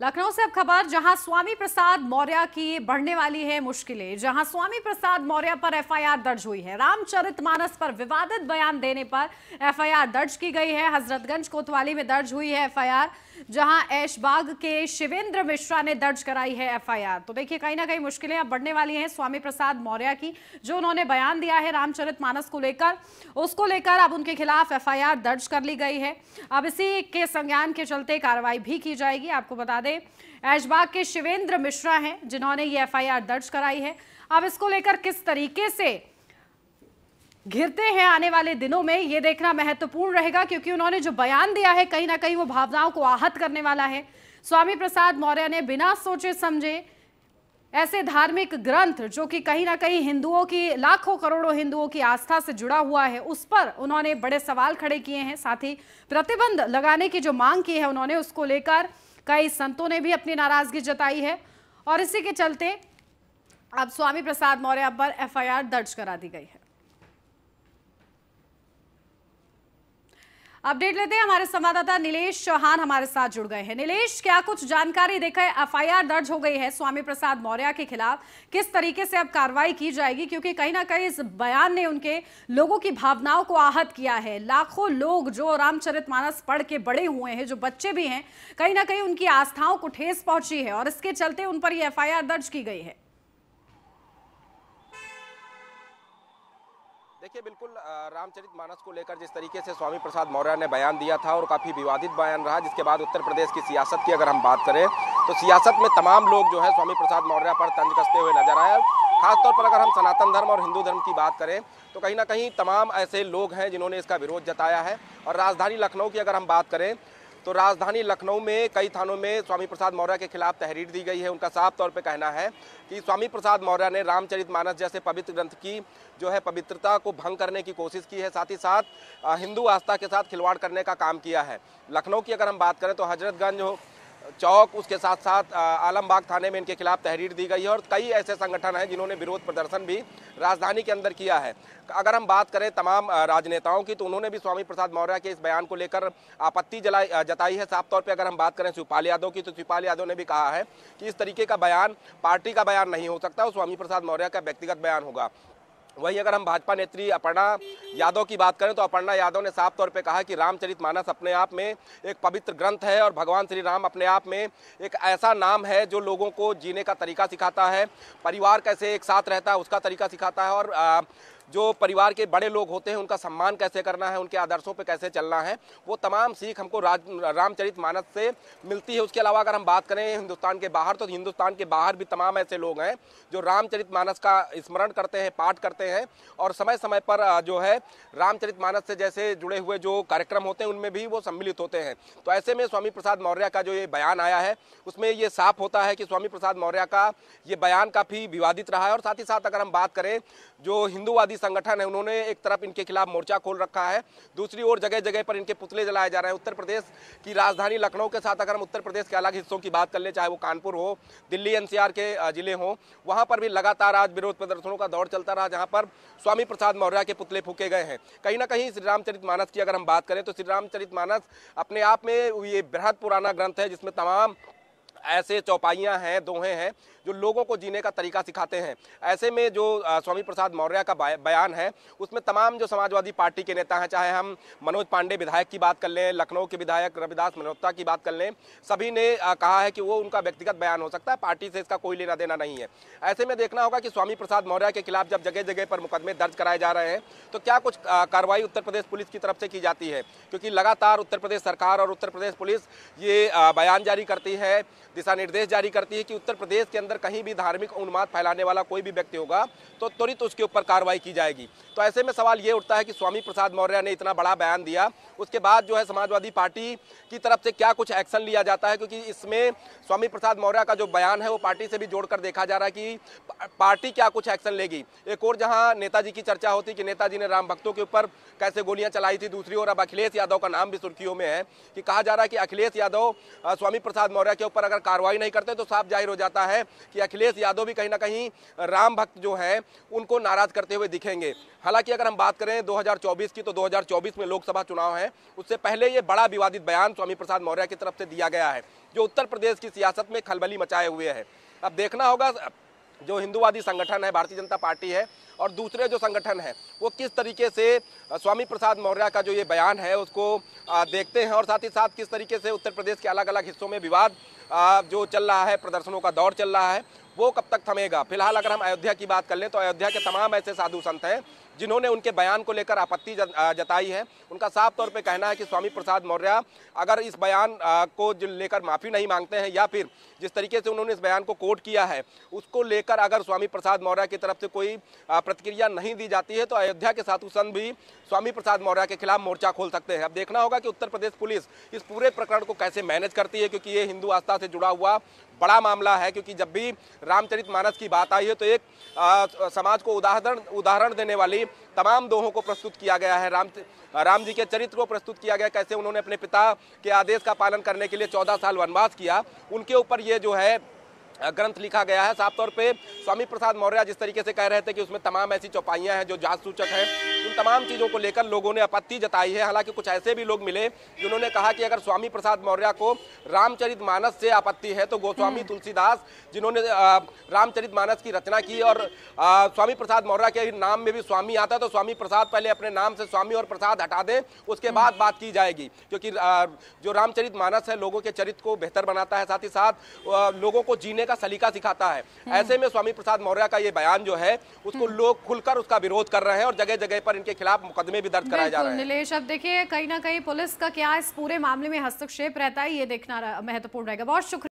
लखनऊ से अब खबर जहां स्वामी प्रसाद मौर्य की बढ़ने वाली है मुश्किलें जहां स्वामी प्रसाद मौर्य पर एफआईआर दर्ज हुई है रामचरितमानस पर विवादित बयान देने पर एफआईआर दर्ज की गई है हजरतगंज कोतवाली में दर्ज हुई है एफआईआर जहां ऐशबाग के शिवेंद्र मिश्रा ने दर्ज कराई है एफआईआर तो देखिए कहीं ना कहीं मुश्किलें अब बढ़ने वाली हैं स्वामी प्रसाद मौर्य की जो उन्होंने बयान दिया है रामचरित को लेकर उसको लेकर अब उनके खिलाफ एफ दर्ज कर ली गई है अब इसी के संज्ञान के चलते कार्रवाई भी की जाएगी आपको बता दें ऐशबाग के शिवेंद्र मिश्रा हैं जिन्होंने ये एफआईआर दर्ज कराई है अब इसको लेकर किस तरीके से घिरते हैं आने वाले दिनों में ये देखना महत्वपूर्ण रहेगा क्योंकि उन्होंने जो बयान दिया है कहीं ना कहीं वो भावनाओं को आहत करने वाला है स्वामी प्रसाद मौर्य ने बिना सोचे समझे ऐसे धार्मिक ग्रंथ जो कि कहीं ना कहीं हिंदुओं की लाखों करोड़ों हिंदुओं की आस्था से जुड़ा हुआ है उस पर उन्होंने बड़े सवाल खड़े किए हैं साथ ही प्रतिबंध लगाने की जो मांग की है उन्होंने उसको लेकर कई संतों ने भी अपनी नाराजगी जताई है और इसी के चलते अब स्वामी प्रसाद मौर्य पर एफआईआर दर्ज करा दी गई है अपडेट लेते हैं हमारे संवाददाता नीलेष चौहान हमारे साथ जुड़ गए हैं नीलेष क्या कुछ जानकारी देखा है एफ दर्ज हो गई है स्वामी प्रसाद मौर्य के खिलाफ किस तरीके से अब कार्रवाई की जाएगी क्योंकि कहीं ना कहीं इस बयान ने उनके लोगों की भावनाओं को आहत किया है लाखों लोग जो रामचरितमानस पढ़ के बड़े हुए हैं जो बच्चे भी हैं कहीं ना कहीं उनकी आस्थाओं को ठेस पहुंची है और इसके चलते उन पर यह एफ दर्ज की गई है देखिए बिल्कुल रामचरित मानस को लेकर जिस तरीके से स्वामी प्रसाद मौर्य ने बयान दिया था और काफ़ी विवादित बयान रहा जिसके बाद उत्तर प्रदेश की सियासत की अगर हम बात करें तो सियासत में तमाम लोग जो है स्वामी प्रसाद मौर्य पर तंज कसते हुए नजर आए खासतौर पर अगर हम सनातन धर्म और हिंदू धर्म की बात करें तो कहीं ना कहीं तमाम ऐसे लोग हैं जिन्होंने इसका विरोध जताया है और राजधानी लखनऊ की अगर हम बात करें तो राजधानी लखनऊ में कई थानों में स्वामी प्रसाद मौर्य के खिलाफ तहरीर दी गई है उनका साफ तौर पर कहना है कि स्वामी प्रसाद मौर्य ने रामचरित मानस जैसे पवित्र ग्रंथ की जो है पवित्रता को भंग करने की कोशिश की है साथ ही साथ हिंदू आस्था के साथ खिलवाड़ करने का काम किया है लखनऊ की अगर हम बात करें तो हजरतगंज चौक उसके साथ साथ आलमबाग थाने में इनके खिलाफ तहरीर दी गई है और कई ऐसे संगठन हैं जिन्होंने विरोध प्रदर्शन भी राजधानी के अंदर किया है अगर हम बात करें तमाम राजनेताओं की तो उन्होंने भी स्वामी प्रसाद मौर्य के इस बयान को लेकर आपत्ति जलाई जताई है साफ तौर पर अगर हम बात करें शिवपाल यादव की तो शिवपाल यादव ने भी कहा है कि इस तरीके का बयान पार्टी का बयान नहीं हो सकता और स्वामी प्रसाद मौर्य का व्यक्तिगत बयान होगा वहीं अगर हम भाजपा नेत्री अपर्णा यादव की बात करें तो अपर्णा यादव ने साफ तौर पे कहा कि रामचरित मानस अपने आप में एक पवित्र ग्रंथ है और भगवान श्री राम अपने आप में एक ऐसा नाम है जो लोगों को जीने का तरीका सिखाता है परिवार कैसे एक साथ रहता है उसका तरीका सिखाता है और जो परिवार के बड़े लोग होते हैं उनका सम्मान कैसे करना है उनके आदर्शों पर कैसे चलना है वो तमाम सीख हमको रामचरित मानस से मिलती है उसके अलावा अगर हम बात करें हिंदुस्तान के बाहर तो हिंदुस्तान के बाहर भी तमाम ऐसे लोग हैं जो रामचरित मानस का स्मरण करते हैं पाठ करते हैं और समय समय पर जो है रामचरित मानस से जैसे जुड़े हुए जो कार्यक्रम होते हैं उनमें भी वो सम्मिलित होते हैं तो ऐसे में स्वामी प्रसाद मौर्य का जो ये बयान आया है उसमें ये साफ होता है कि स्वामी प्रसाद मौर्य का ये बयान काफ़ी विवादित रहा है और साथ ही साथ अगर हम बात करें जो हिंदूवादी संगठन है उन्होंने एक तरफ इनके खिलाफ मोर्चा खोल रखा है दूसरी ओर जगह जगह पर इनके पुतले जलाए जा रहे हैं उत्तर प्रदेश की राजधानी लखनऊ के साथ अगर हम उत्तर प्रदेश के अलग हिस्सों की बात कर ले चाहे वो कानपुर हो दिल्ली एनसीआर के जिले हों वहाँ पर भी लगातार आज विरोध प्रदर्शनों का दौर चलता रहा जहाँ पर स्वामी प्रसाद मौर्य के पुतले फूके गए हैं कहीं ना कहीं श्री रामचरित की अगर हम बात करें तो श्री रामचरित अपने आप में ये बेहद पुराना ग्रंथ है जिसमें तमाम ऐसे चौपाइयाँ हैं दोहे हैं जो लोगों को जीने का तरीका सिखाते हैं ऐसे में जो स्वामी प्रसाद मौर्य का बयान है उसमें तमाम जो समाजवादी पार्टी के नेता हैं चाहे हम मनोज पांडे विधायक की बात कर लें लखनऊ के विधायक रविदास मल्होत्रा की बात कर लें सभी ने कहा है कि वो उनका व्यक्तिगत बयान हो सकता है पार्टी से इसका कोई लेना देना नहीं है ऐसे में देखना होगा कि स्वामी प्रसाद मौर्य के खिलाफ जब जगह जगह पर मुकदमे दर्ज कराए जा रहे हैं तो क्या कुछ कार्रवाई उत्तर प्रदेश पुलिस की तरफ से की जाती है क्योंकि लगातार उत्तर प्रदेश सरकार और उत्तर प्रदेश पुलिस ये बयान जारी करती है दिशा निर्देश जारी करती है कि उत्तर प्रदेश के अंदर अंदर कहीं भी धार्मिक उन्माद फैलाने वाला कोई भी व्यक्ति होगा तो त्वरित उसके ऊपर कार्रवाई की जाएगी तो ऐसे में सवाल ये उठता है कि स्वामी प्रसाद मौर्य ने इतना बड़ा बयान दिया उसके बाद जो है समाजवादी पार्टी की तरफ से क्या कुछ एक्शन लिया जाता है क्योंकि इसमें स्वामी प्रसाद मौर्य का जो बयान है वो पार्टी से भी जोड़कर देखा जा रहा है कि पार्टी क्या कुछ एक्शन लेगी एक और जहाँ नेताजी की चर्चा होती कि नेताजी ने राम भक्तों के ऊपर कैसे गोलियां चलाई थी दूसरी ओर अब अखिलेश यादव का नाम भी सुर्खियों में है कि कहा जा रहा है कि अखिलेश यादव स्वामी प्रसाद मौर्य के ऊपर अगर कार्रवाई नहीं करते तो साफ जाहिर हो जाता है कि अखिलेश यादव भी कहीं ना कहीं राम भक्त जो हैं उनको नाराज करते हुए दिखेंगे हालांकि अगर हम बात करें 2024 की तो 2024 में लोकसभा चुनाव है उससे पहले ये बड़ा विवादित बयान स्वामी प्रसाद मौर्य की तरफ से दिया गया है जो उत्तर प्रदेश की सियासत में खलबली मचाए हुए है अब देखना होगा जो हिंदूवादी संगठन है भारतीय जनता पार्टी है और दूसरे जो संगठन है वो किस तरीके से स्वामी प्रसाद मौर्य का जो ये बयान है उसको देखते हैं और साथ ही साथ किस तरीके से उत्तर प्रदेश के अलग अलग हिस्सों में विवाद जो चल रहा है प्रदर्शनों का दौर चल रहा है वो कब तक थमेगा फिलहाल अगर हम अयोध्या की बात कर लें तो अयोध्या के तमाम ऐसे साधु संत हैं जिन्होंने उनके बयान को लेकर आपत्ति जताई है उनका साफ तौर पर कहना है कि स्वामी प्रसाद मौर्य अगर इस बयान को लेकर माफ़ी नहीं मांगते हैं या फिर जिस तरीके से उन्होंने इस बयान को कोट किया है उसको लेकर अगर स्वामी प्रसाद मौर्य की तरफ से कोई प्रतिक्रिया नहीं दी जाती है तो अयोध्या के साथ संत भी स्वामी प्रसाद मौर्य के खिलाफ मोर्चा खोल सकते हैं अब देखना होगा कि उत्तर प्रदेश पुलिस इस पूरे प्रकरण को कैसे मैनेज करती है क्योंकि ये हिंदू आस्था से जुड़ा हुआ बड़ा मामला है क्योंकि जब भी रामचरित मानस की बात आई है तो एक आ, समाज को उदाहरण उदाहरण देने वाली की तमाम दोहों को प्रस्तुत किया गया है राम राम जी के चरित्र को प्रस्तुत किया गया कैसे उन्होंने अपने पिता के आदेश का पालन करने के लिए चौदह साल वनवास किया उनके ऊपर ये जो है ग्रंथ लिखा गया है साफ तौर पे स्वामी प्रसाद मौर्य जिस तरीके से कह रहे थे कि उसमें तमाम ऐसी चौपाइयाँ हैं जो जात सूचक हैं उन तमाम चीज़ों को लेकर लोगों ने आपत्ति जताई है हालांकि कुछ ऐसे भी लोग मिले जिन्होंने कहा कि अगर स्वामी प्रसाद मौर्य को रामचरित मानस से आपत्ति है तो गोस्वामी हम्म। तुलसीदास जिन्होंने रामचरित मानस की रचना की और स्वामी प्रसाद मौर्य के नाम में भी स्वामी आता है तो स्वामी प्रसाद पहले अपने नाम से स्वामी और प्रसाद हटा दें उसके हम्म। बाद बात की जाएगी क्योंकि जो रामचरित मानस है लोगों के चरित्र को बेहतर बनाता है साथ ही साथ लोगों को जीने का का सलीका सिखाता है हम्म। ऐसे में स्वामी प्रसाद मौर्य का ये बयान जो है उसको हम्म। लोग खुलकर उसका विरोध कर रहे हैं और जगह जगह पर इनके खिलाफ मुकदमे भी दर्ज कराए जा रहे हैं निलेश अब देखिए कहीं ना कहीं पुलिस का क्या इस पूरे मामले में हस्तक्षेप रहता है ये देखना महत्वपूर्ण रहेगा बहुत शुक्रिया